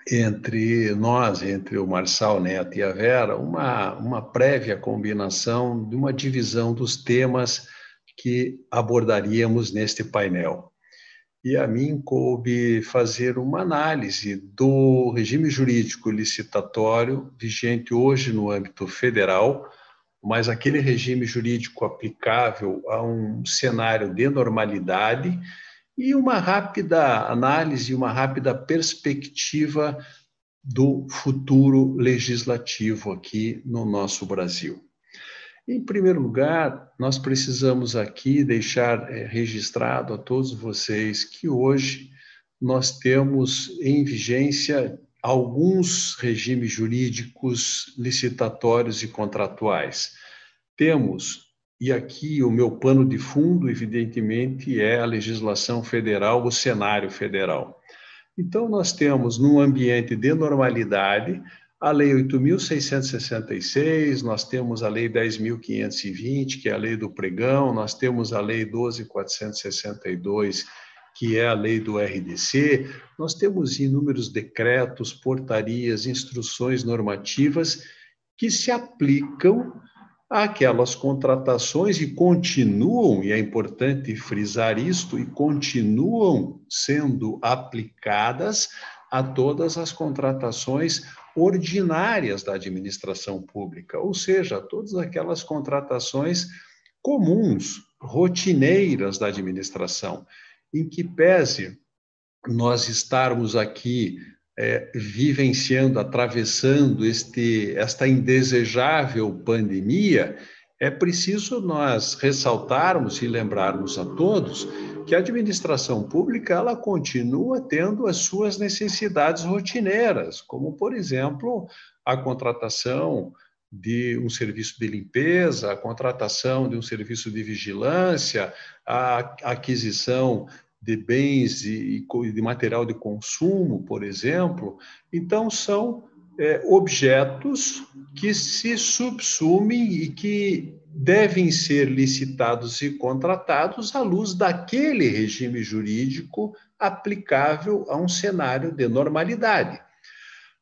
entre nós, entre o Marçal Neto e a Vera, uma, uma prévia combinação de uma divisão dos temas que abordaríamos neste painel. E a mim coube fazer uma análise do regime jurídico licitatório vigente hoje no âmbito federal, mas aquele regime jurídico aplicável a um cenário de normalidade e uma rápida análise, uma rápida perspectiva do futuro legislativo aqui no nosso Brasil. Em primeiro lugar, nós precisamos aqui deixar é, registrado a todos vocês que hoje nós temos em vigência alguns regimes jurídicos licitatórios e contratuais. Temos e aqui o meu pano de fundo, evidentemente, é a legislação federal, o cenário federal. Então, nós temos, num ambiente de normalidade, a Lei 8.666, nós temos a Lei 10.520, que é a Lei do Pregão, nós temos a Lei 12.462, que é a Lei do RDC, nós temos inúmeros decretos, portarias, instruções normativas que se aplicam aquelas contratações e continuam, e é importante frisar isto, e continuam sendo aplicadas a todas as contratações ordinárias da administração pública, ou seja, todas aquelas contratações comuns, rotineiras da administração, em que pese nós estarmos aqui é, vivenciando, atravessando este, esta indesejável pandemia, é preciso nós ressaltarmos e lembrarmos a todos que a administração pública ela continua tendo as suas necessidades rotineiras, como, por exemplo, a contratação de um serviço de limpeza, a contratação de um serviço de vigilância, a aquisição de bens e, de material de consumo, por exemplo. Então, são é, objetos que se subsumem e que devem ser licitados e contratados à luz daquele regime jurídico aplicável a um cenário de normalidade.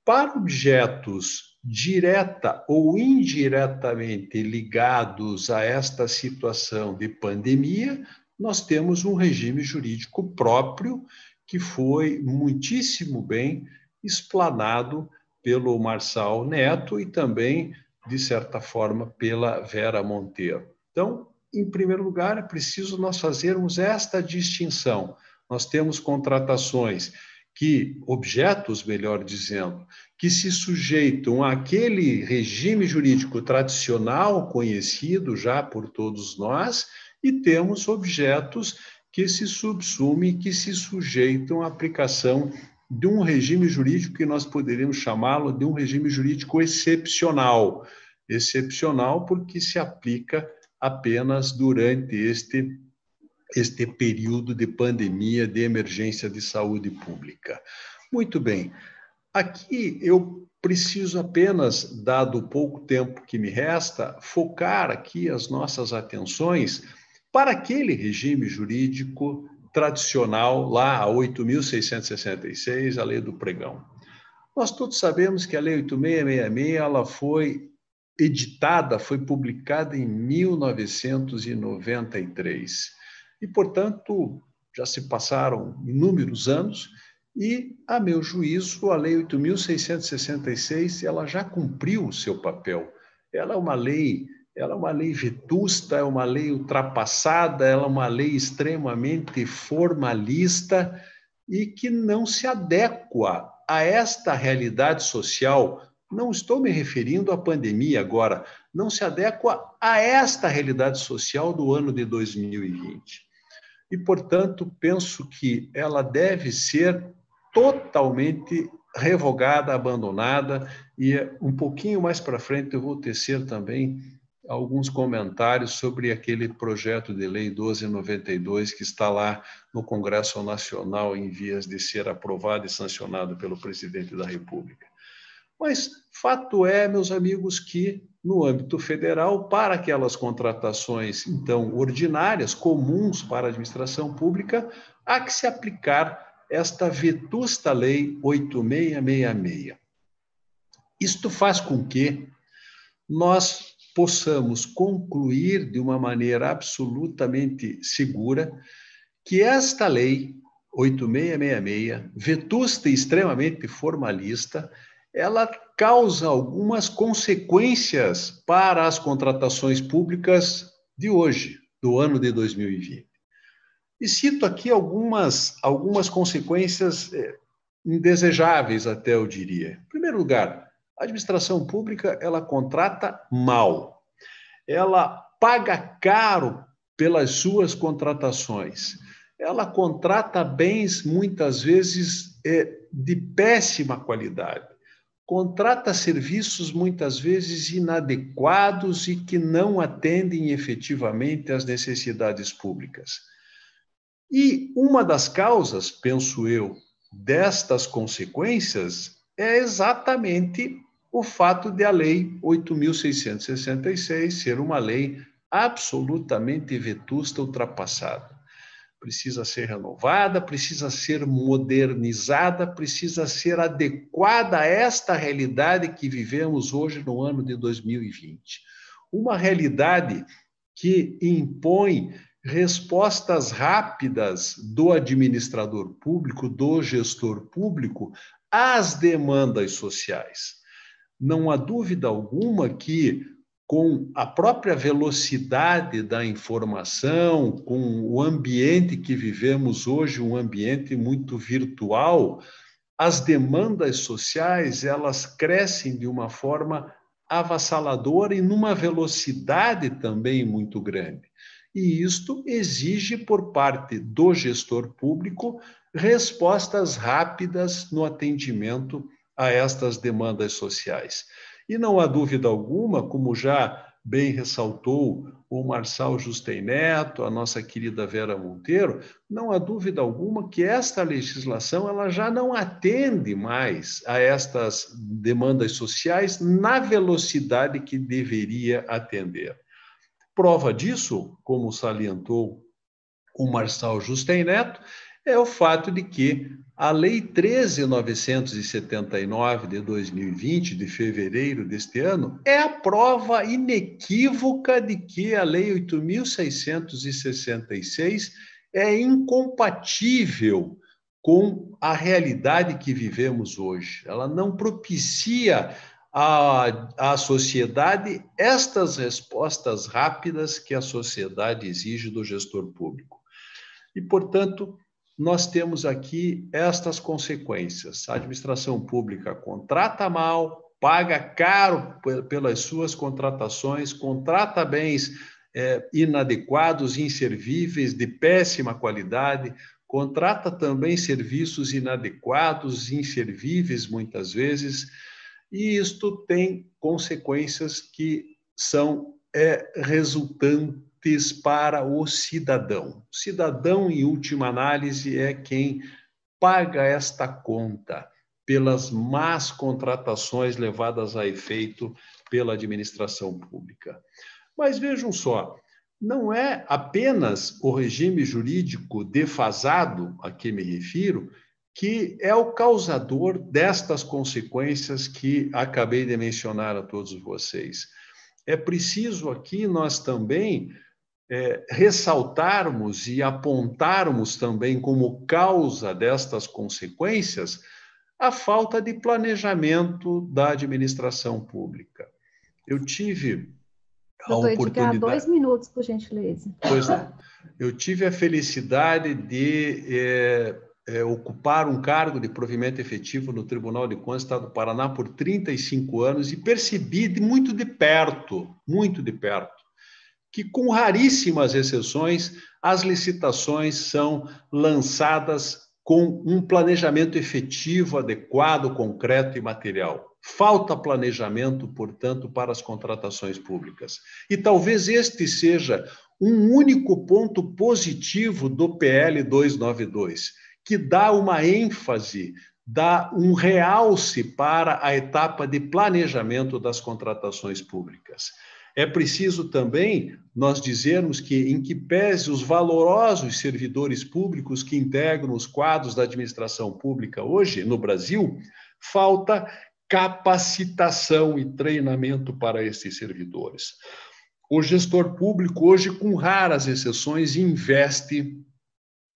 Para objetos direta ou indiretamente ligados a esta situação de pandemia, nós temos um regime jurídico próprio que foi muitíssimo bem explanado pelo Marçal Neto e também, de certa forma, pela Vera Monteiro. Então, em primeiro lugar, é preciso nós fazermos esta distinção. Nós temos contratações que, objetos, melhor dizendo, que se sujeitam àquele regime jurídico tradicional conhecido já por todos nós e temos objetos que se subsumem, que se sujeitam à aplicação de um regime jurídico que nós poderíamos chamá-lo de um regime jurídico excepcional. Excepcional porque se aplica apenas durante este, este período de pandemia, de emergência de saúde pública. Muito bem. Aqui eu preciso apenas, dado o pouco tempo que me resta, focar aqui as nossas atenções para aquele regime jurídico tradicional, lá a 8.666, a lei do pregão. Nós todos sabemos que a lei 8666 ela foi editada, foi publicada em 1993. E, portanto, já se passaram inúmeros anos e, a meu juízo, a Lei 8.666 ela já cumpriu o seu papel. Ela é uma lei ela é uma lei vetusta, é uma lei ultrapassada, ela é uma lei extremamente formalista e que não se adequa a esta realidade social. Não estou me referindo à pandemia agora, não se adequa a esta realidade social do ano de 2020. E, portanto, penso que ela deve ser totalmente revogada, abandonada, e um pouquinho mais para frente eu vou tecer também alguns comentários sobre aquele projeto de lei 1292 que está lá no Congresso Nacional em vias de ser aprovado e sancionado pelo presidente da República. Mas fato é, meus amigos, que no âmbito federal, para aquelas contratações então ordinárias, comuns para a administração pública, há que se aplicar esta vetusta lei 8666. Isto faz com que nós possamos concluir de uma maneira absolutamente segura que esta lei 8666, vetusta e extremamente formalista, ela causa algumas consequências para as contratações públicas de hoje, do ano de 2020. E cito aqui algumas, algumas consequências eh, indesejáveis, até eu diria. Em primeiro lugar, a administração pública, ela contrata mal. Ela paga caro pelas suas contratações. Ela contrata bens, muitas vezes, é, de péssima qualidade. Contrata serviços, muitas vezes, inadequados e que não atendem efetivamente às necessidades públicas. E uma das causas, penso eu, destas consequências é exatamente o fato de a Lei 8.666 ser uma lei absolutamente vetusta, ultrapassada. Precisa ser renovada, precisa ser modernizada, precisa ser adequada a esta realidade que vivemos hoje no ano de 2020. Uma realidade que impõe respostas rápidas do administrador público, do gestor público, às demandas sociais não há dúvida alguma que, com a própria velocidade da informação, com o ambiente que vivemos hoje, um ambiente muito virtual, as demandas sociais elas crescem de uma forma avassaladora e numa velocidade também muito grande. E isto exige, por parte do gestor público, respostas rápidas no atendimento a estas demandas sociais. E não há dúvida alguma, como já bem ressaltou o Marçal Justen Neto, a nossa querida Vera Monteiro, não há dúvida alguma que esta legislação ela já não atende mais a estas demandas sociais na velocidade que deveria atender. Prova disso, como salientou o Marçal Justen Neto, é o fato de que a Lei 13.979 de 2020, de fevereiro deste ano, é a prova inequívoca de que a Lei 8.666 é incompatível com a realidade que vivemos hoje. Ela não propicia à, à sociedade estas respostas rápidas que a sociedade exige do gestor público. E, portanto, nós temos aqui estas consequências. A administração pública contrata mal, paga caro pelas suas contratações, contrata bens é, inadequados, inservíveis, de péssima qualidade, contrata também serviços inadequados, inservíveis muitas vezes, e isto tem consequências que são é, resultantes úteis para o cidadão. Cidadão, em última análise, é quem paga esta conta pelas más contratações levadas a efeito pela administração pública. Mas vejam só, não é apenas o regime jurídico defasado, a que me refiro, que é o causador destas consequências que acabei de mencionar a todos vocês. É preciso aqui nós também é, ressaltarmos e apontarmos também como causa destas consequências a falta de planejamento da administração pública. Eu tive a Doutor, oportunidade. Edgar, dois minutos, por gentileza. Pois não. É. Eu tive a felicidade de é, é, ocupar um cargo de provimento efetivo no Tribunal de Contas do Estado do Paraná por 35 anos e percebi de muito de perto, muito de perto, que, com raríssimas exceções, as licitações são lançadas com um planejamento efetivo, adequado, concreto e material. Falta planejamento, portanto, para as contratações públicas. E talvez este seja um único ponto positivo do PL 292, que dá uma ênfase, dá um realce para a etapa de planejamento das contratações públicas. É preciso também nós dizermos que, em que pese os valorosos servidores públicos que integram os quadros da administração pública hoje no Brasil, falta capacitação e treinamento para esses servidores. O gestor público, hoje, com raras exceções, investe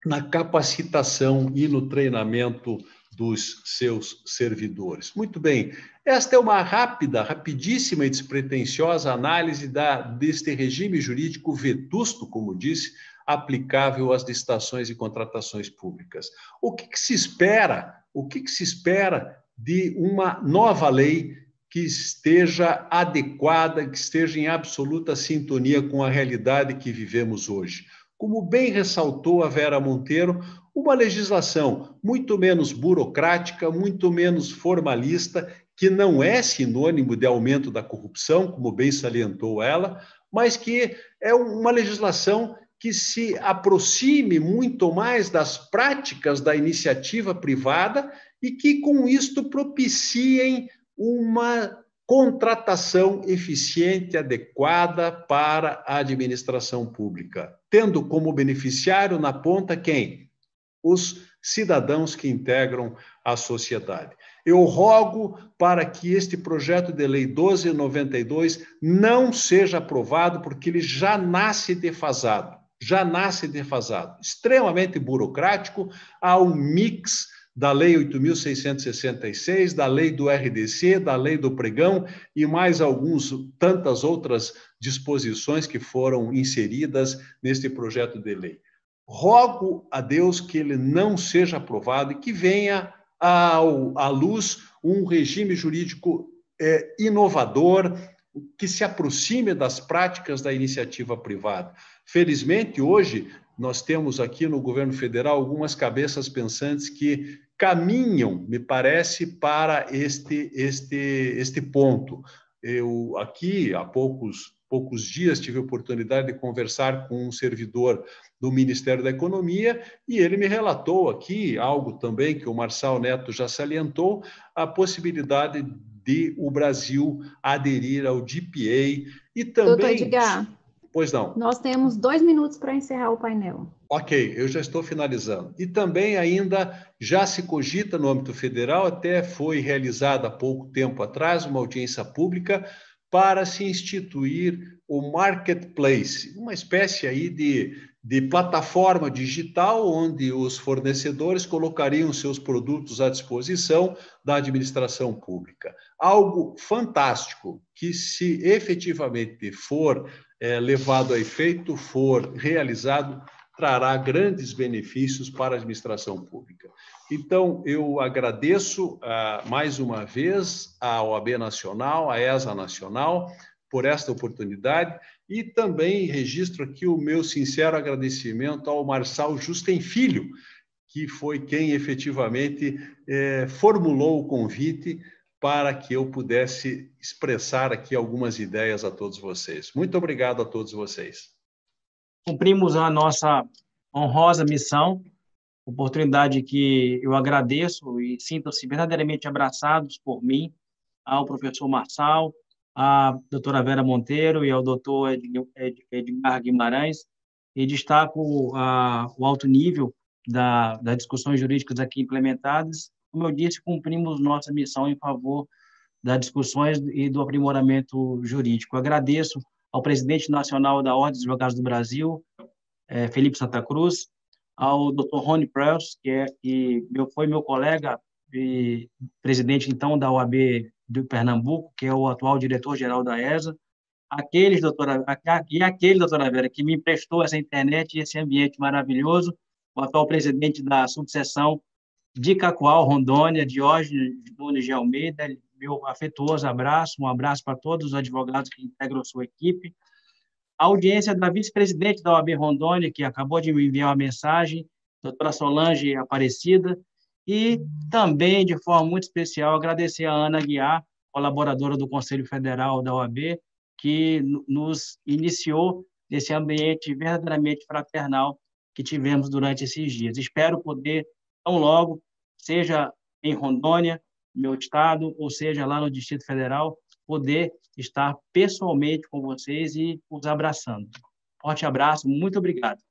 na capacitação e no treinamento dos seus servidores. Muito bem, esta é uma rápida, rapidíssima e despretensiosa análise da, deste regime jurídico vetusto, como disse, aplicável às licitações e contratações públicas. O que, que se espera? O que, que se espera de uma nova lei que esteja adequada, que esteja em absoluta sintonia com a realidade que vivemos hoje? Como bem ressaltou a Vera Monteiro, uma legislação muito menos burocrática, muito menos formalista, que não é sinônimo de aumento da corrupção, como bem salientou ela, mas que é uma legislação que se aproxime muito mais das práticas da iniciativa privada e que, com isto, propiciem uma contratação eficiente, adequada para a administração pública, tendo como beneficiário na ponta quem? os cidadãos que integram a sociedade. Eu rogo para que este projeto de lei 1292 não seja aprovado, porque ele já nasce defasado, já nasce defasado, extremamente burocrático, há um mix da Lei 8.666, da Lei do RDC, da Lei do Pregão e mais alguns tantas outras disposições que foram inseridas neste projeto de lei rogo a Deus que ele não seja aprovado e que venha ao, à luz um regime jurídico é, inovador que se aproxime das práticas da iniciativa privada. Felizmente, hoje, nós temos aqui no governo federal algumas cabeças pensantes que caminham, me parece, para este, este, este ponto. Eu, aqui, há poucos, poucos dias, tive a oportunidade de conversar com um servidor do Ministério da Economia, e ele me relatou aqui algo também que o Marçal Neto já salientou, a possibilidade de o Brasil aderir ao DPA e também... Doutor Edgar, pois não. Nós temos dois minutos para encerrar o painel. Ok, eu já estou finalizando. E também ainda já se cogita no âmbito federal, até foi realizada há pouco tempo atrás uma audiência pública para se instituir o marketplace, uma espécie aí de de plataforma digital, onde os fornecedores colocariam seus produtos à disposição da administração pública. Algo fantástico que, se efetivamente for é, levado a efeito, for realizado, trará grandes benefícios para a administração pública. Então, eu agradeço ah, mais uma vez à OAB Nacional, à ESA Nacional, por esta oportunidade e também registro aqui o meu sincero agradecimento ao Marçal Justem Filho, que foi quem efetivamente eh, formulou o convite para que eu pudesse expressar aqui algumas ideias a todos vocês. Muito obrigado a todos vocês. Cumprimos a nossa honrosa missão, oportunidade que eu agradeço e sintam-se verdadeiramente abraçados por mim, ao professor Marçal, à doutora Vera Monteiro e ao doutor Edgar Guimarães, e destaco a, o alto nível da, das discussões jurídicas aqui implementadas. Como eu disse, cumprimos nossa missão em favor das discussões e do aprimoramento jurídico. Agradeço ao presidente nacional da Ordem dos Advogados do Brasil, é, Felipe Santa Cruz, ao Dr. Rony Prels, que, é, que meu, foi meu colega e presidente então da OAB de Pernambuco, que é o atual diretor-geral da ESA, aqueles, doutora, e aquele, doutora Vera, que me emprestou essa internet e esse ambiente maravilhoso, o atual presidente da subseção de Cacoal, Rondônia, Diógenes Nunes de Almeida, meu afetuoso abraço, um abraço para todos os advogados que integram sua equipe. A audiência da vice-presidente da OAB Rondônia, que acabou de me enviar uma mensagem, doutora Solange Aparecida, e também, de forma muito especial, agradecer a Ana Guiar, colaboradora do Conselho Federal da OAB, que nos iniciou nesse ambiente verdadeiramente fraternal que tivemos durante esses dias. Espero poder, tão logo, seja em Rondônia, meu estado, ou seja lá no Distrito Federal, poder estar pessoalmente com vocês e os abraçando. Forte abraço, muito obrigado.